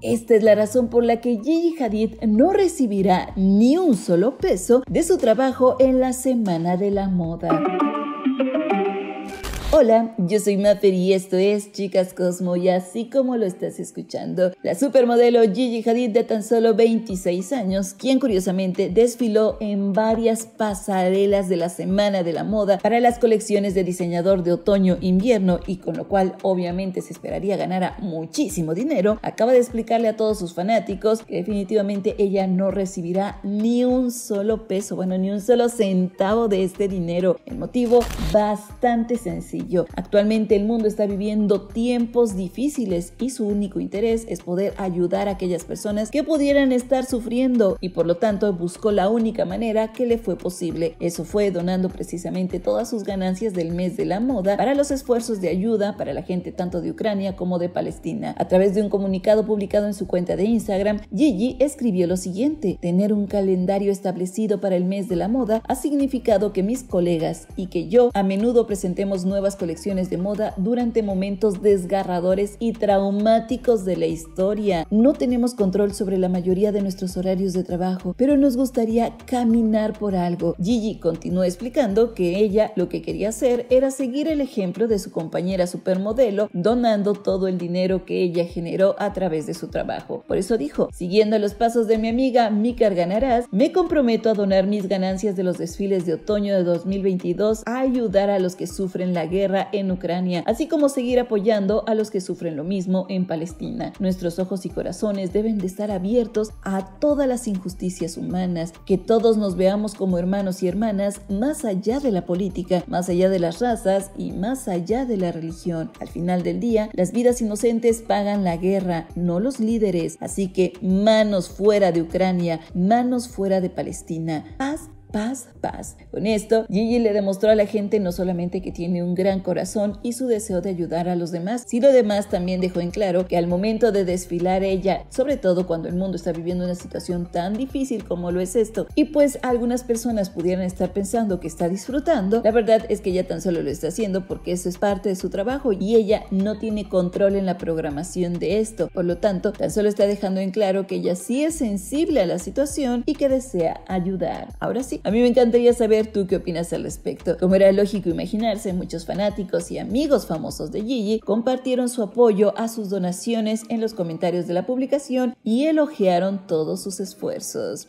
Esta es la razón por la que Gigi Hadid no recibirá ni un solo peso de su trabajo en la Semana de la Moda. Hola, yo soy Maffer y esto es Chicas Cosmo y así como lo estás escuchando, la supermodelo Gigi Hadid de tan solo 26 años, quien curiosamente desfiló en varias pasarelas de la Semana de la Moda para las colecciones de diseñador de otoño-invierno y con lo cual obviamente se esperaría ganar muchísimo dinero, acaba de explicarle a todos sus fanáticos que definitivamente ella no recibirá ni un solo peso, bueno, ni un solo centavo de este dinero. El motivo bastante sencillo Actualmente el mundo está viviendo tiempos difíciles y su único interés es poder ayudar a aquellas personas que pudieran estar sufriendo y por lo tanto buscó la única manera que le fue posible. Eso fue donando precisamente todas sus ganancias del mes de la moda para los esfuerzos de ayuda para la gente tanto de Ucrania como de Palestina. A través de un comunicado publicado en su cuenta de Instagram, Gigi escribió lo siguiente, tener un calendario establecido para el mes de la moda ha significado que mis colegas y que yo a menudo presentemos nuevas colecciones de moda durante momentos desgarradores y traumáticos de la historia. No tenemos control sobre la mayoría de nuestros horarios de trabajo, pero nos gustaría caminar por algo. Gigi continuó explicando que ella lo que quería hacer era seguir el ejemplo de su compañera supermodelo, donando todo el dinero que ella generó a través de su trabajo. Por eso dijo, siguiendo los pasos de mi amiga Mika Ganarás, me comprometo a donar mis ganancias de los desfiles de otoño de 2022 a ayudar a los que sufren la guerra guerra en Ucrania, así como seguir apoyando a los que sufren lo mismo en Palestina. Nuestros ojos y corazones deben de estar abiertos a todas las injusticias humanas, que todos nos veamos como hermanos y hermanas más allá de la política, más allá de las razas y más allá de la religión. Al final del día, las vidas inocentes pagan la guerra, no los líderes. Así que manos fuera de Ucrania, manos fuera de Palestina. Paz paz, paz. Con esto, Gigi le demostró a la gente no solamente que tiene un gran corazón y su deseo de ayudar a los demás, sino además también dejó en claro que al momento de desfilar ella, sobre todo cuando el mundo está viviendo una situación tan difícil como lo es esto, y pues algunas personas pudieran estar pensando que está disfrutando, la verdad es que ella tan solo lo está haciendo porque eso es parte de su trabajo y ella no tiene control en la programación de esto, por lo tanto, tan solo está dejando en claro que ella sí es sensible a la situación y que desea ayudar. Ahora sí, a mí me encantaría saber tú qué opinas al respecto. Como era lógico imaginarse, muchos fanáticos y amigos famosos de Gigi compartieron su apoyo a sus donaciones en los comentarios de la publicación y elogiaron todos sus esfuerzos.